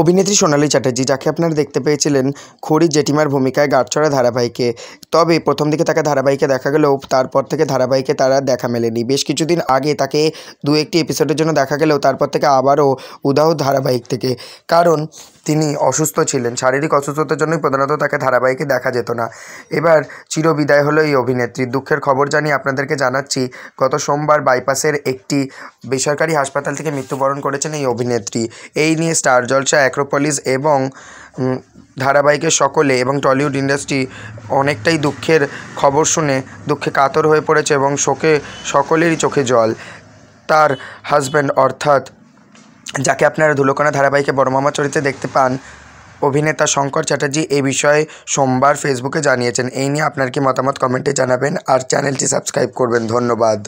অভিনেত্রী সোনালী চ্যাটার্জি যাকে আপনারা দেখতে পেয়েছিলেন খড়ি জেটিমার ভূমিকায় গাঁটছড়া ধারাবাহিকে তবে প্রথম দিকে তাকে ধারাবাহিকে দেখা গেলেও তারপর থেকে ধারাবাহিকে তারা দেখা মেলেনি বেশ কিছুদিন আগে তাকে দু একটি এপিসোডের জন্য দেখা গেলেও তারপর থেকে আবারও উদাহ ধারাবাহিক থেকে কারণ তিনি অসুস্থ ছিলেন শারীরিক অসুস্থতার জন্যই প্রধানত তাকে ধারাবাহিকে দেখা যেত না এবার চিরবিদায় হলো এই অভিনেত্রী দুঃখের খবর জানিয়ে আপনাদেরকে জানাচ্ছি গত সোমবার বাইপাসের একটি বেসরকারি হাসপাতাল থেকে মৃত্যুবরণ করেছেন এই অভিনেত্রী এই নিয়ে স্টার জলসা অ্যাক্রোপলিস এবং ধারাবাহিকের সকলে এবং টলিউড ইন্ডাস্ট্রি অনেকটাই দুঃখের খবর শুনে দুঃখে কাতর হয়ে পড়েছে এবং শোকে সকলেরই চোখে জল তার হাজব্যান্ড অর্থাৎ যাকে আপনারা ধুলোকণা ধারাবাহিকে মামা চরিত্রে দেখতে পান অভিনেতা শঙ্কর চ্যাটার্জি এই বিষয়ে সোমবার ফেসবুকে জানিয়েছেন এই নিয়ে আপনার কি মতামত কমেন্টে জানাবেন আর চ্যানেলটি সাবস্ক্রাইব করবেন ধন্যবাদ